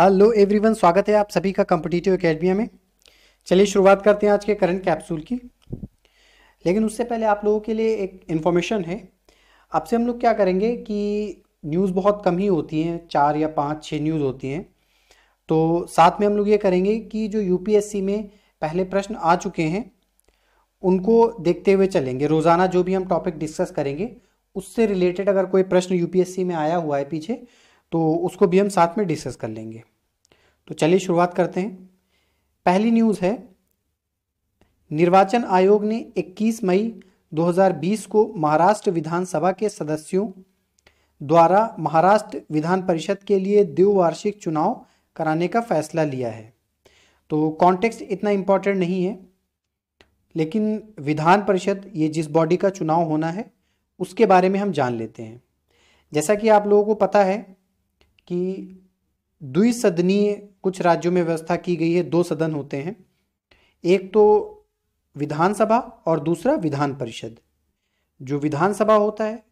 hello everyone स्वागत है आप सभी का कॉम्पिटिटिव अकेडमिया में चलिए शुरुआत करते हैं आज के करंट कैप्सूल की लेकिन उससे पहले आप लोगों के लिए एक इन्फॉर्मेशन है आपसे हम लोग क्या करेंगे कि न्यूज़ बहुत कम ही होती हैं चार या पाँच छः न्यूज़ होती हैं तो साथ में हम लोग ये करेंगे कि जो यू में पहले प्रश्न आ चुके हैं उनको देखते हुए चलेंगे रोज़ाना जो भी हम टॉपिक डिस्कस करेंगे उससे रिलेटेड अगर कोई प्रश्न यू में आया हुआ है पीछे तो उसको भी हम साथ में डिस्कस कर लेंगे तो चलिए शुरुआत करते हैं पहली न्यूज़ है निर्वाचन आयोग ने 21 मई 2020 को महाराष्ट्र विधानसभा के सदस्यों द्वारा महाराष्ट्र विधान परिषद के लिए द्विवार्षिक चुनाव कराने का फैसला लिया है तो कॉन्टेक्स्ट इतना इम्पॉर्टेंट नहीं है लेकिन विधान परिषद ये जिस बॉडी का चुनाव होना है उसके बारे में हम जान लेते हैं जैसा कि आप लोगों को पता है कि द्विसदनीय कुछ राज्यों में व्यवस्था की गई है दो सदन होते हैं एक तो विधानसभा और दूसरा विधान परिषद जो विधानसभा होता है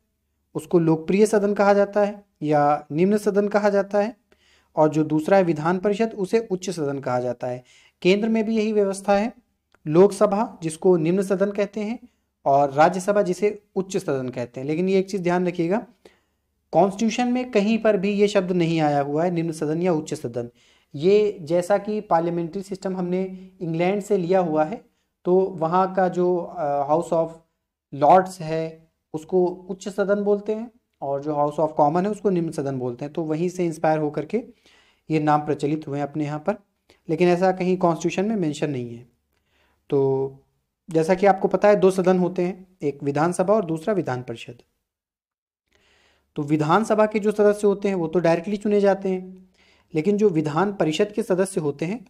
उसको लोकप्रिय सदन कहा जाता है या निम्न सदन कहा जाता है और जो दूसरा है विधान परिषद उसे उच्च सदन कहा जाता है केंद्र में भी यही व्यवस्था है लोकसभा जिसको निम्न सदन कहते हैं और राज्यसभा जिसे उच्च सदन कहते हैं लेकिन ये एक चीज़ ध्यान रखिएगा कॉन्स्टिट्यूशन में कहीं पर भी ये शब्द नहीं आया हुआ है निम्न सदन या उच्च सदन ये जैसा कि पार्लियामेंट्री सिस्टम हमने इंग्लैंड से लिया हुआ है तो वहाँ का जो हाउस ऑफ लॉर्ड्स है उसको उच्च सदन बोलते हैं और जो हाउस ऑफ कॉमन है उसको निम्न सदन बोलते हैं तो वहीं से इंस्पायर होकर के ये नाम प्रचलित हुए हैं अपने यहाँ पर लेकिन ऐसा कहीं कॉन्स्टिट्यूशन में मेंशन नहीं है तो जैसा कि आपको पता है दो सदन होते हैं एक विधानसभा और दूसरा विधान परिषद तो विधानसभा के जो सदस्य होते हैं वो तो डायरेक्टली चुने जाते हैं लेकिन जो विधान परिषद के सदस्य होते हैं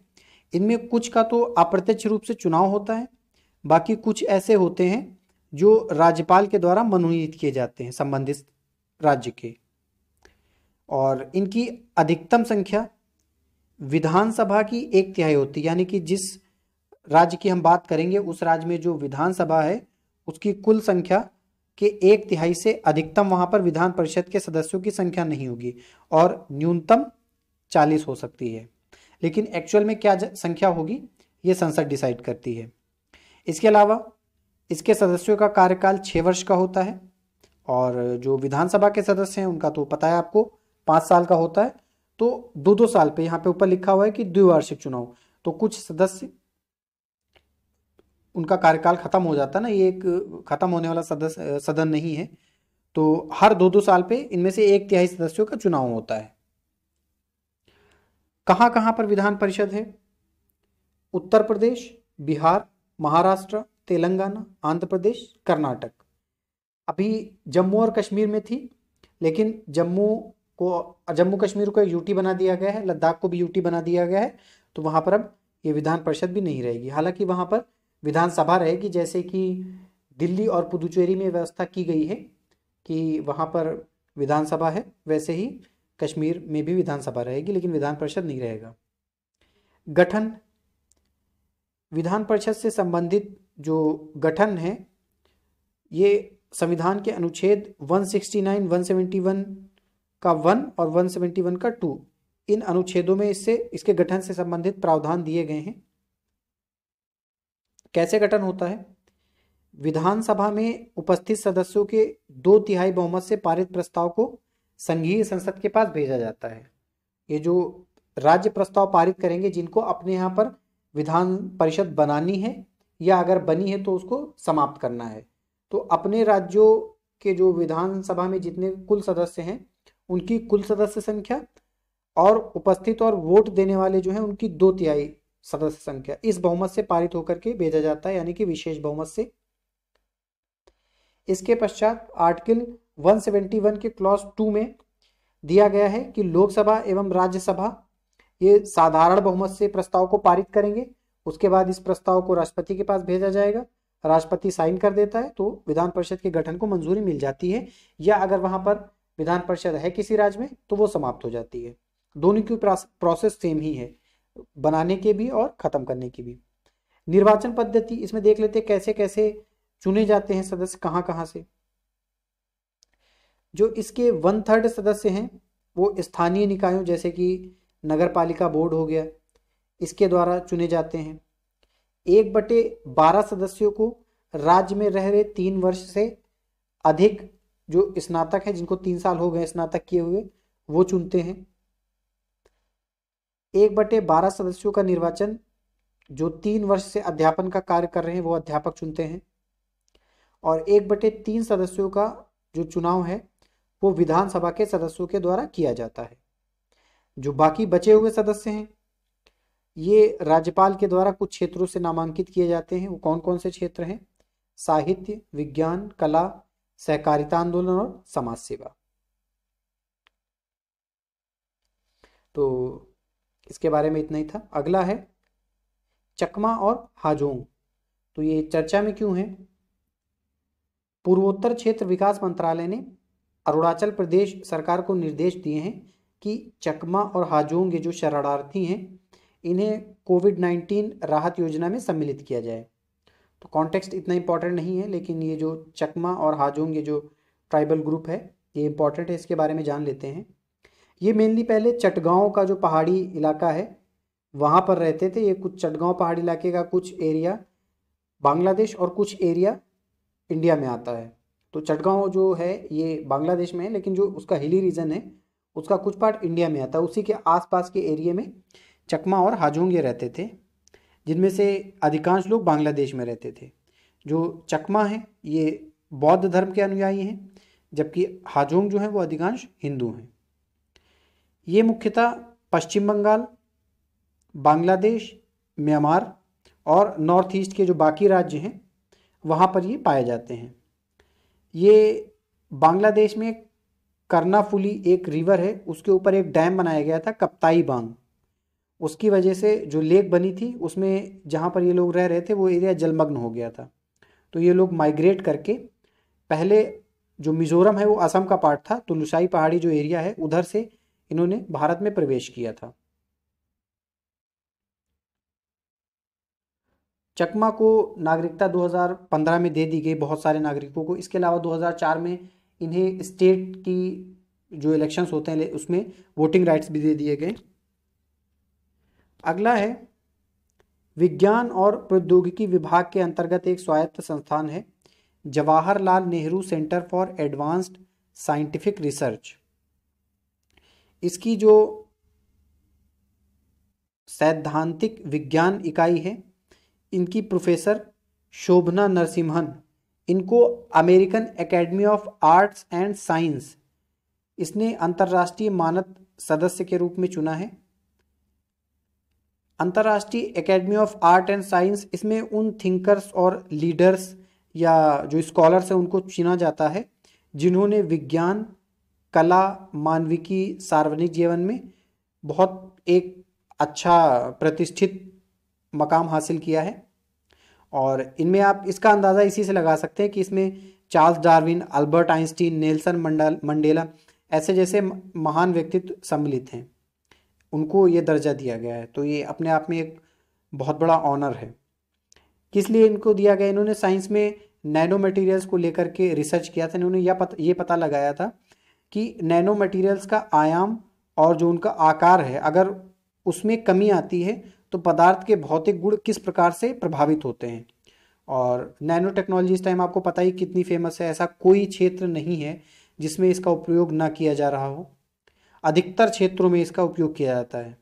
इनमें कुछ का तो अप्रत्यक्ष रूप से चुनाव होता है बाकी कुछ ऐसे होते हैं जो राज्यपाल के द्वारा मनोनीत किए जाते हैं संबंधित राज्य के और इनकी अधिकतम संख्या विधानसभा की एक तिहाई होती है यानी कि जिस राज्य की हम बात करेंगे उस राज्य में जो विधानसभा है उसकी कुल संख्या कि एक तिहाई से अधिकतम वहां पर विधान परिषद के सदस्यों की संख्या नहीं होगी और न्यूनतम चालीस हो सकती है लेकिन एक्चुअल में क्या संख्या होगी ये संसद डिसाइड करती है इसके अलावा इसके सदस्यों का कार्यकाल छः वर्ष का होता है और जो विधानसभा के सदस्य हैं उनका तो पता है आपको पाँच साल का होता है तो दो दो साल पे यहाँ पे ऊपर लिखा हुआ है कि द्विवार्षिक चुनाव तो कुछ सदस्य उनका कार्यकाल ख़त्म हो जाता ना ये एक ख़त्म होने वाला सदस्य सदन नहीं है तो हर दो दो साल पे इनमें से एक तिहाई सदस्यों का चुनाव होता है कहाँ कहां पर विधान परिषद है उत्तर प्रदेश बिहार महाराष्ट्र तेलंगाना आंध्र प्रदेश कर्नाटक अभी जम्मू और कश्मीर में थी लेकिन जम्मू को जम्मू कश्मीर को एक यूटी बना दिया गया है लद्दाख को भी यूटी बना दिया गया है तो वहां पर अब ये विधान परिषद भी नहीं रहेगी हालांकि वहां पर विधानसभा रहेगी जैसे कि दिल्ली और पुदुचेरी में व्यवस्था की गई है कि वहाँ पर विधानसभा है वैसे ही कश्मीर में भी विधानसभा रहेगी लेकिन विधान परिषद नहीं रहेगा गठन विधान परिषद से संबंधित जो गठन है ये संविधान के अनुच्छेद 169, 171 का वन और 171 का टू इन अनुच्छेदों में इससे इसके गठन से संबंधित प्रावधान दिए गए हैं कैसे गठन होता है विधानसभा में उपस्थित सदस्यों के दो तिहाई बहुमत से पारित प्रस्ताव को संघीय संसद के पास भेजा जाता है ये जो राज्य प्रस्ताव पारित करेंगे जिनको अपने यहाँ पर विधान परिषद बनानी है या अगर बनी है तो उसको समाप्त करना है तो अपने राज्यों के जो विधानसभा में जितने कुल सदस्य हैं उनकी कुल सदस्य संख्या और उपस्थित और वोट देने वाले जो हैं उनकी दो तिहाई सदस्य संख्या इस बहुमत से पारित होकर के भेजा जाता है यानी कि विशेष बहुमत से इसके पश्चात आर्टिकल 171 के क्लॉज टू में दिया गया है कि लोकसभा एवं राज्यसभा ये साधारण बहुमत से प्रस्ताव को पारित करेंगे उसके बाद इस प्रस्ताव को राष्ट्रपति के पास भेजा जाएगा राष्ट्रपति साइन कर देता है तो विधान परिषद के गठन को मंजूरी मिल जाती है या अगर वहां पर विधान परिषद है किसी राज्य में तो वो समाप्त हो जाती है दोनों की प्रोसेस सेम ही है बनाने के भी और ख़त्म करने की भी निर्वाचन पद्धति इसमें देख लेते हैं कैसे कैसे चुने जाते हैं सदस्य कहाँ कहाँ से जो इसके वन थर्ड सदस्य हैं वो स्थानीय निकायों जैसे कि नगर पालिका बोर्ड हो गया इसके द्वारा चुने जाते हैं एक बटे बारह सदस्यों को राज्य में रह रहे तीन वर्ष से अधिक जो स्नातक हैं जिनको तीन साल हो गए स्नातक किए हुए वो चुनते हैं एक बटे बारह सदस्यों का निर्वाचन जो तीन वर्ष से अध्यापन का कार्य कर रहे हैं वो अध्यापक चुनते हैं और एक बटे तीन सदस्यों का जो चुनाव है वो विधानसभा के सदस्यों के द्वारा किया जाता है जो बाकी बचे हुए सदस्य हैं ये राज्यपाल के द्वारा कुछ क्षेत्रों से नामांकित किए जाते हैं वो कौन कौन से क्षेत्र हैं साहित्य विज्ञान कला सहकारिता आंदोलन और समाज सेवा तो इसके बारे में इतना ही था अगला है चकमा और हाजोंग तो ये चर्चा में क्यों है पूर्वोत्तर क्षेत्र विकास मंत्रालय ने अरुणाचल प्रदेश सरकार को निर्देश दिए हैं कि चकमा और हाजोंग ये जो शरणार्थी हैं इन्हें कोविड नाइन्टीन राहत योजना में सम्मिलित किया जाए तो कॉन्टेक्स्ट इतना इम्पॉर्टेंट नहीं है लेकिन ये जो चकमा और हाजोंग ये जो ट्राइबल ग्रुप है ये इम्पॉर्टेंट है इसके बारे में जान लेते हैं ये मेनली पहले चटगांव का जो पहाड़ी इलाका है वहाँ पर रहते थे ये कुछ चटगांव पहाड़ी इलाके का कुछ एरिया बांग्लादेश और कुछ एरिया इंडिया में आता है तो चटगांव जो है ये बांग्लादेश में है लेकिन जो उसका हिली रीजन है उसका कुछ पार्ट इंडिया में आता है उसी के आसपास के एरिए में चकमा और हाजोंगे रहते थे जिनमें से अधिकांश लोग बांग्लादेश में रहते थे जो चकमा हैं ये बौद्ध धर्म के अनुयायी हैं जबकि हाजोंग जो हैं वो अधिकांश हिंदू हैं ये मुख्यतः पश्चिम बंगाल बांग्लादेश म्यांमार और नॉर्थ ईस्ट के जो बाकी राज्य हैं वहाँ पर ये पाए जाते हैं ये बांग्लादेश में कर्नाफुली एक रिवर है उसके ऊपर एक डैम बनाया गया था कप्ताई बांग उसकी वजह से जो लेक बनी थी उसमें जहाँ पर ये लोग रह रहे थे वो एरिया जलमग्न हो गया था तो ये लोग माइग्रेट करके पहले जो मिज़ोरम है वो असम का पार्ट था तो लुसाई पहाड़ी जो एरिया है उधर से इन्होंने भारत में प्रवेश किया था चकमा को नागरिकता 2015 में दे दी गई बहुत सारे नागरिकों को इसके अलावा 2004 में इन्हें स्टेट की जो इलेक्शंस होते हैं उसमें वोटिंग राइट्स भी दे दिए गए अगला है विज्ञान और प्रौद्योगिकी विभाग के अंतर्गत एक स्वायत्त संस्थान है Jawaharlal Nehru centre for advanced scientific research इसकी जो सैद्धांतिक विज्ञान इकाई है इनकी प्रोफेसर शोभना नरसिम्हन इनको American Academy of Arts and Science इसने अंतर्राष्ट्रीय मानद सदस्य के रूप में चुना है अंतर्राष्ट्रीय academy of art and science इसमें उन थिंकर्स और लीडर्स या जो स्कॉलर्स हैं उनको चुना जाता है जिन्होंने विज्ञान कला मानविकी सार्वजनिक जीवन में बहुत एक अच्छा प्रतिष्ठित मकाम हासिल किया है और इनमें आप इसका अंदाज़ा इसी से लगा सकते हैं कि इसमें Charles Darwin Albert Einstein Nelson मंडल मंडेला ऐसे जैसे महान व्यक्तित्व सम्मिलित हैं उनको ये दर्जा दिया गया है तो ये अपने आप में एक बहुत बड़ा ऑनर है किस लिए इनको दिया गया इन्होंने साइंस में नैनो मटेरियल्स को लेकर के रिसर्च किया था इन्होंने यह पता ये पता लगाया था कि नैनो मटेरियल्स का आयाम और जो उनका आकार है अगर उसमें कमी आती है तो पदार्थ के भौतिक गुण किस प्रकार से प्रभावित होते हैं और नैनो टेक्नोलॉजी इस टाइम आपको पता ही कितनी फेमस है ऐसा कोई क्षेत्र नहीं है जिसमें इसका उपयोग ना किया जा रहा हो अधिकतर क्षेत्रों में इसका उपयोग किया जाता है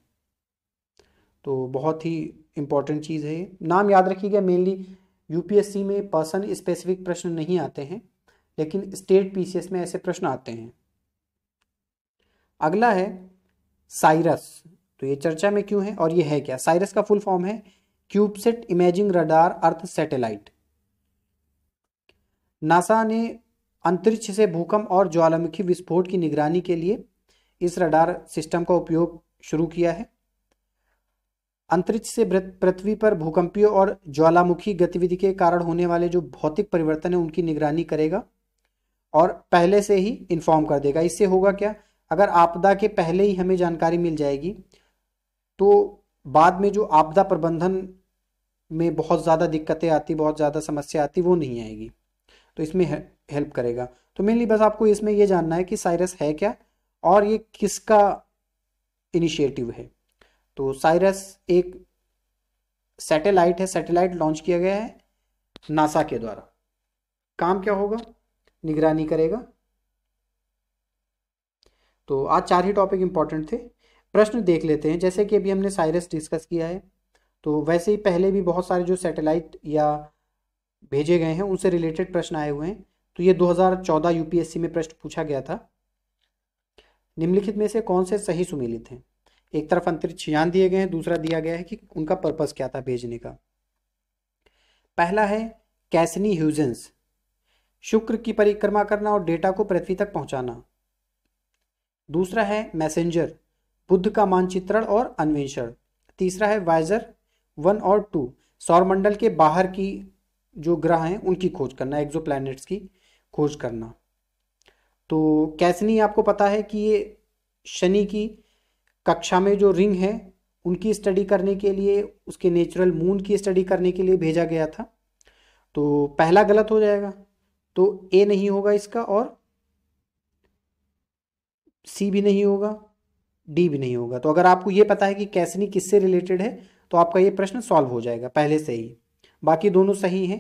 तो बहुत ही इम्पॉर्टेंट चीज़ है ये नाम याद रखिएगा मेनली यूपीएससी में पर्सन स्पेसिफिक प्रश्न नहीं आते हैं लेकिन स्टेट पीसीएस में ऐसे प्रश्न आते हैं अगला है साइरस तो ये चर्चा में क्यों है और ये है क्या साइरस का फुल फॉर्म है CubeSat imaging radar earth satellite NASA ने अंतरिक्ष से भूकंप और ज्वालामुखी विस्फोट की निगरानी के लिए इस रडार सिस्टम का उपयोग शुरू किया है अंतरिक्ष से पृथ्वी पर भूकंपीय और ज्वालामुखी गतिविधि के कारण होने वाले जो भौतिक परिवर्तन है उनकी निगरानी करेगा और पहले से ही इन्फॉर्म कर देगा इससे होगा क्या अगर आपदा के पहले ही हमें जानकारी मिल जाएगी तो बाद में जो आपदा प्रबंधन में बहुत ज़्यादा दिक्कतें आती बहुत ज़्यादा समस्या आती वो नहीं आएगी तो इसमें हेल्प करेगा तो मेनली बस आपको इसमें यह जानना है कि साइरस है क्या और ये किसका इनिशिएटिव है तो साइरस एक सैटेलाइट है सैटेलाइट लॉन्च किया गया है नासा के द्वारा काम क्या होगा निगरानी करेगा तो आज चार ही टॉपिक इंपॉर्टेंट थे प्रश्न देख लेते हैं जैसे कि अभी हमने साइरस डिस्कस किया है तो वैसे ही पहले भी बहुत सारे जो सैटेलाइट या भेजे गए हैं उनसे रिलेटेड प्रश्न आए हुए हैं तो ये 2014 यूपीएससी में प्रश्न पूछा गया था निम्नलिखित में से कौन से सही सुमेलित हैं एक तरफ अंतरिक्ष यान दिए गए हैं दूसरा दिया गया है कि उनका पर्पस क्या था भेजने का पहला है कैसनी ह्यूजेंस शुक्र की परिक्रमा करना और डेटा को पृथ्वी तक पहुंचाना दूसरा है मैसेंजर बुद्ध का मानचित्रण और अन्वेषण तीसरा है वाइजर वन और टू सौरमंडल के बाहर की जो ग्रह हैं उनकी खोज करना एक्जो की खोज करना तो कैसनी आपको पता है कि ये शनि की कक्षा में जो रिंग है उनकी स्टडी करने के लिए उसके नेचुरल मून की स्टडी करने के लिए भेजा गया था तो पहला गलत हो जाएगा तो ए नहीं होगा इसका और सी भी नहीं होगा डी भी नहीं होगा तो अगर आपको ये पता है कि कैसनी किससे रिलेटेड है तो आपका ये प्रश्न सॉल्व हो जाएगा पहले से ही बाकी दोनों सही हैं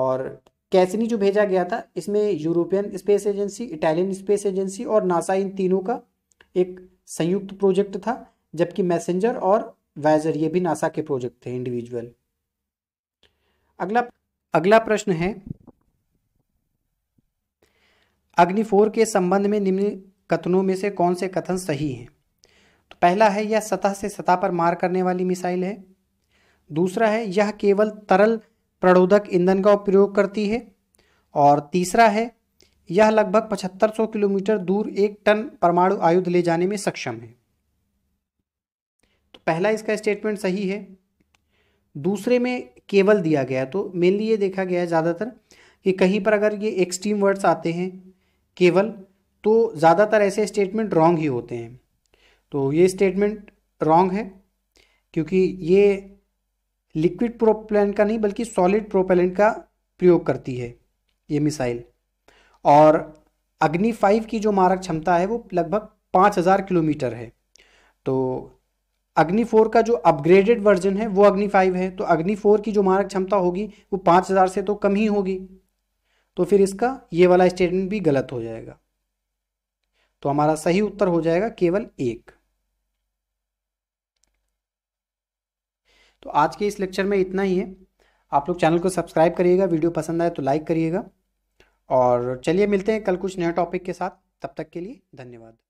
और कैसनी जो भेजा गया था इसमें European Space Agency Italian Space Agency और नासा इन तीनों का एक संयुक्त प्रोजेक्ट था जबकि मैसेंजर और वैजर ये भी नासा के प्रोजेक्ट थे इंडिविजुअल अगला अगला प्रश्न है अग्नि फोर के संबंध में निम्न कथनों में से कौन से कथन सही हैं तो पहला है यह सतह से सतह पर मार करने वाली मिसाइल है दूसरा है यह केवल तरल प्रणोदक ईंधन का उपयोग करती है और तीसरा है यह लगभग 7500 किलोमीटर दूर एक टन परमाणु आयुध ले जाने में सक्षम है तो पहला इसका स्टेटमेंट सही है दूसरे में केवल दिया गया तो मेनली ये देखा गया है ज़्यादातर कि कहीं पर अगर ये एक्सट्रीम वर्ड्स आते हैं केवल तो ज़्यादातर ऐसे स्टेटमेंट रॉन्ग ही होते हैं तो ये स्टेटमेंट रॉन्ग है क्योंकि ये लिक्विड प्रोपेलेंट का नहीं बल्कि सॉलिड प्रोपेलेंट का प्रयोग करती है ये मिसाइल और अग्नि फाइव की जो मारक क्षमता है वो लगभग पाँच हज़ार किलोमीटर है तो अग्नि फोर का जो अपग्रेडेड वर्जन है वो अग्नि फाइव है तो अग्नि फोर की जो मारक क्षमता होगी वो पाँच हज़ार से तो कम ही होगी तो फिर इसका ये वाला स्टेटमेंट भी गलत हो जाएगा तो हमारा सही उत्तर हो जाएगा केवल एक तो आज के इस लेक्चर में इतना ही है आप लोग चैनल को सब्सक्राइब करिएगा वीडियो पसंद आए तो लाइक करिएगा और चलिए मिलते हैं कल कुछ नए टॉपिक के साथ तब तक के लिए धन्यवाद